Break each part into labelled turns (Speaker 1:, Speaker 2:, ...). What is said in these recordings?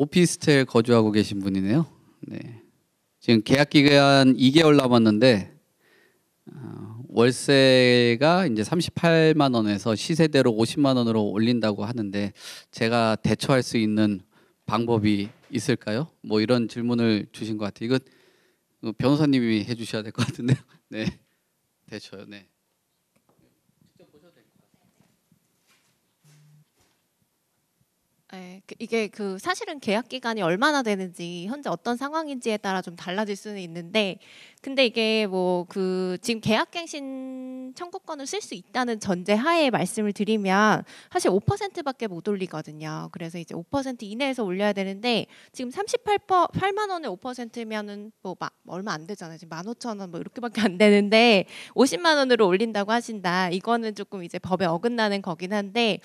Speaker 1: 오피스텔 거주하고 계신 분이네요. 네. 지금 계약 기간 2개월 남았는데 어, 월세가 이제 38만 원에서 시세대로 50만 원으로 올린다고 하는데 제가 대처할 수 있는 방법이 있을까요? 뭐 이런 질문을 주신 것 같아요. 이거 변호사님이 해주셔야 될 것 같은데요. 네, 대처요. 네.
Speaker 2: 직접 보셔도 될것 같아요. 네, 이게 그 사실은 계약 기간이 얼마나 되는지 현재 어떤 상황인지에 따라 좀 달라질 수는 있는데 근데 이게 뭐 그 지금 계약갱신 청구권을 쓸 수 있다는 전제하에 말씀을 드리면 사실 5%밖에 못 올리거든요. 그래서 이제 5% 이내에서 올려야 되는데 지금 38퍼 8만 원에 5%면은 뭐막 얼마 안 되잖아요. 지금 15,000원 뭐 이렇게밖에 안 되는데 50만 원으로 올린다고 하신다. 이거는 조금 이제 법에 어긋나는 거긴 한데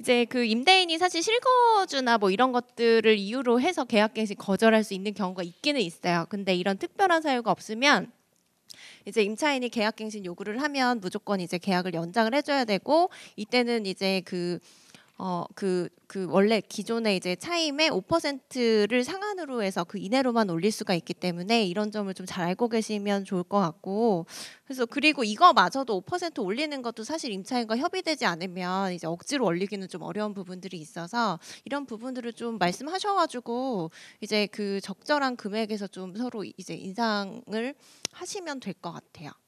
Speaker 2: 이제 그 임대인이 사실 실거주나 뭐 이런 것들을 이유로 해서 계약 갱신 거절할 수 있는 경우가 있기는 있어요. 근데 이런 특별한 사유가 없으면 이제 임차인이 계약 갱신 요구를 하면 무조건 이제 계약을 연장을 해줘야 되고 이때는 이제 그 어그그 그 원래 기존에 이제 차임의 5%를 상한으로 해서 그 이내로만 올릴 수가 있기 때문에 이런 점을 좀 잘 알고 계시면 좋을 것 같고 그래서 그리고 이거마저도 5% 올리는 것도 사실 임차인과 협의되지 않으면 이제 억지로 올리기는 좀 어려운 부분들이 있어서 이런 부분들을 좀 말씀하셔가지고 이제 그 적절한 금액에서 좀 서로 이제 인상을 하시면 될 것 같아요.